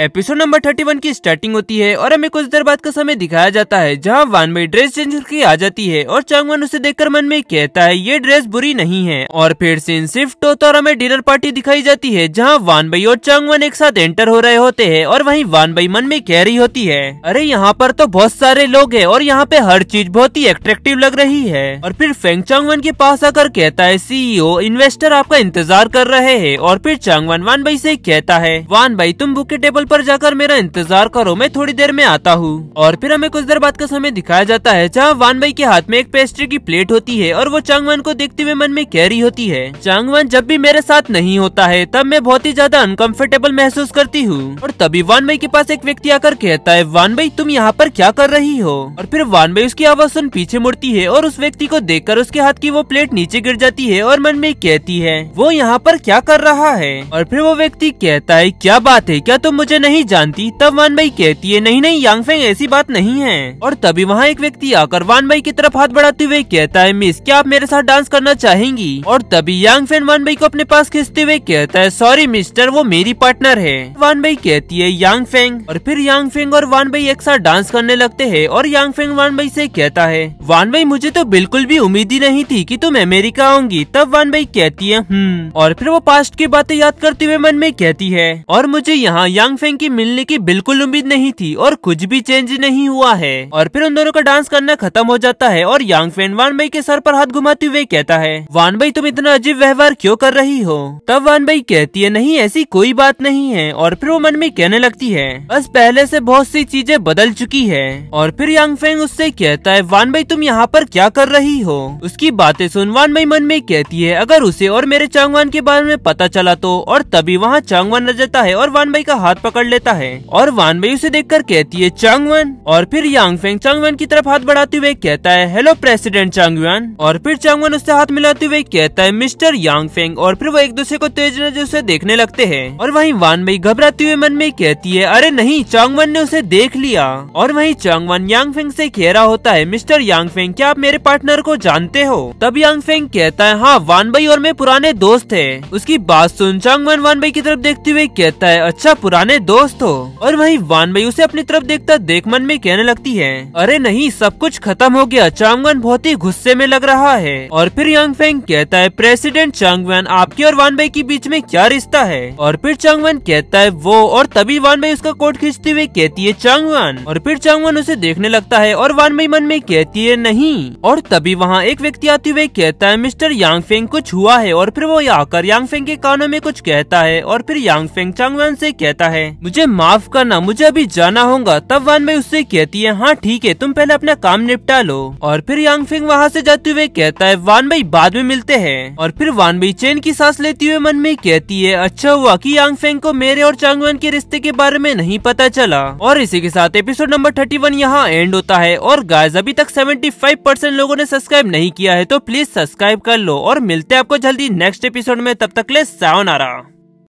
Episode number thirty one की starting होती है और हमें कुछ देर बाद का समय दिखाया जाता है जहाँ में ड्रेस चेंज करके आ जाती है और चांगवान उसे देखकर मन में कहता है ये ड्रेस बुरी नहीं है और फिर सीन शिफ्ट होता और हमें डिनर पार्टी दिखाई जाती है जहाँ भाई और चांगवान एक साथ एंटर हो रहे होते हैं और वही भाई मन में कह रही होती है अरे यहाँ पर तो बहुत सारे लोग है और यहाँ पे हर चीज बहुत ही अट्रेक्टिव लग रही है और फिर फेंग चांगवान के पास आकर कहता है सीईओ इन्वेस्टर आपका इंतजार कर रहे है और फिर चांगवान वानबई ऐसी कहता है भाई तुम बुके टेबल टेबल पर जाकर मेरा इंतजार करो मैं थोड़ी देर में आता हूँ और फिर हमें कुछ देर बाद का समय दिखाया जाता है जहाँ वान भाई के हाथ में एक पेस्ट्री की प्लेट होती है और वो चांगवान को देखते हुए मन में कैरी होती है चांगवान जब भी मेरे साथ नहीं होता है तब मैं बहुत ही ज्यादा अनकंफर्टेबल महसूस करती हूँ और तभी वान भाई के पास एक व्यक्ति आकर कहता है वान भाई तुम यहाँ पर क्या कर रही हो और फिर वान भाई उसकी आवाज सुन पीछे मुड़ती है और उस व्यक्ति को कर उसके हाथ की वो प्लेट नीचे गिर जाती है और मन में कहती है वो यहाँ पर क्या कर रहा है और फिर वो व्यक्ति कहता है क्या बात है क्या तुम मुझे मुझे नहीं जानती तब वान भाई कहती है नहीं नहीं यांगफेंग ऐसी बात नहीं है और तभी वहाँ एक व्यक्ति आकर वान भाई की तरफ हाथ बढ़ाते हुए कहता है मिस क्या आप मेरे साथ डांस करना चाहेंगी और तभी यांगफेंग वान भाई को अपने पास खींचते हुए कहता है सॉरी मिस्टर वो मेरी पार्टनर है वान भाई कहती है यांग फेंग और फिर यांग फेंग और वान भाई एक साथ डांस करने लगते है और यांग फेंग वान भाई ऐसी कहता है वान भाई मुझे तो बिल्कुल भी उम्मीद ही नहीं थी की तुम अमेरिका आऊंगी तब वान भाई कहती है हम्म। और फिर वो पास्ट की बातें याद करते हुए मन में कहती है और मुझे यहाँ यांग रैन फेंग की मिलने की बिल्कुल उम्मीद नहीं थी और कुछ भी चेंज नहीं हुआ है और फिर उन दोनों का डांस करना खत्म हो जाता है और यांग फेन वान भाई के सर पर हाथ घुमाते हुए कहता है वान भाई तुम इतना अजीब व्यवहार क्यों कर रही हो तब वान भाई कहती है नहीं ऐसी कोई बात नहीं है और फिर वो मन में कहने लगती है बस पहले से बहुत सी चीजें बदल चुकी है और फिर यांग फेंग उससे कहता है वान भाई तुम यहाँ पर क्या कर रही हो उसकी बातें सुन वान भाई मन में कहती है अगर उसे और मेरे चांगवान के बारे में पता चला तो और तभी वहाँ चांगवान रह जाता है और वान भाई का हाथ पकड़ लेता है और वान वे उसे देख कहती है चांगवन और फिर यांग फेंग चांगवन की तरफ हाथ बढ़ाते हुए कहता है हेलो प्रेसिडेंट चांगवन और फिर चांगवन उससे हाथ मिलाते हुए कहता है मिस्टर यांग फेंग और फिर वो एक दूसरे को तेज नजर से देखने लगते है और वही वे घबराते हुए मन में कहती है अरे नहीं चांगवन ने उसे देख लिया और वही चांगवन यांग फेंग ऐसी कह रहा होता है मिस्टर यांग फेंग क्या आप मेरे पार्टनर को जानते हो तब यांग फेंग कहता है हाँ वान भाई और मैं पुराने दोस्त है उसकी बात सुन चांगवन भाई की तरफ देखते हुए कहता है अच्छा पुराने पुराने दोस्त हो और वहीं भाई उसे अपनी तरफ देखता देख मन में कहने लगती है अरे नहीं सब कुछ खत्म हो गया चांगवन बहुत ही गुस्से में लग रहा है और फिर यांग फेंग कहता है प्रेसिडेंट चांगवन आपके और भाई के बीच में क्या रिश्ता है और फिर चांगवन कहता है वो और तभी भाई उसका कोट खींचते हुए कहती है चांगवन और फिर चांगवन उसे देखने लगता है और भाई मन में कहती है नहीं और तभी वहाँ एक व्यक्ति आते हुए कहता है मिस्टर यांग फेंग कुछ हुआ है और फिर वो आकर यांग फेंग के कानों में कुछ कहता है और फिर यांग फेंग चांगवन से कहता है है मुझे माफ करना मुझे अभी जाना होगा तब वान में उससे कहती है हाँ ठीक है तुम पहले अपना काम निपटा लो और फिर यांग फिंग वहाँ ऐसी जाते हुए कहता है वान भाई बाद में मिलते हैं और फिर वान भाई चैन की सांस लेती हुए मन में कहती है अच्छा हुआ की यांग फेंग को मेरे और चांगवन के रिश्ते के बारे में नहीं पता चला और इसी के साथ एपिसोड नंबर थर्टी वन यहाँ एंड होता है और गाइस अभी तक सेवेंटी फाइव परसेंट लोगो ने सब्सक्राइब नहीं किया है तो प्लीज सब्सक्राइब कर लो और मिलते हैं आपको जल्दी नेक्स्ट एपिसोड में तब तक ले सावन आ रहा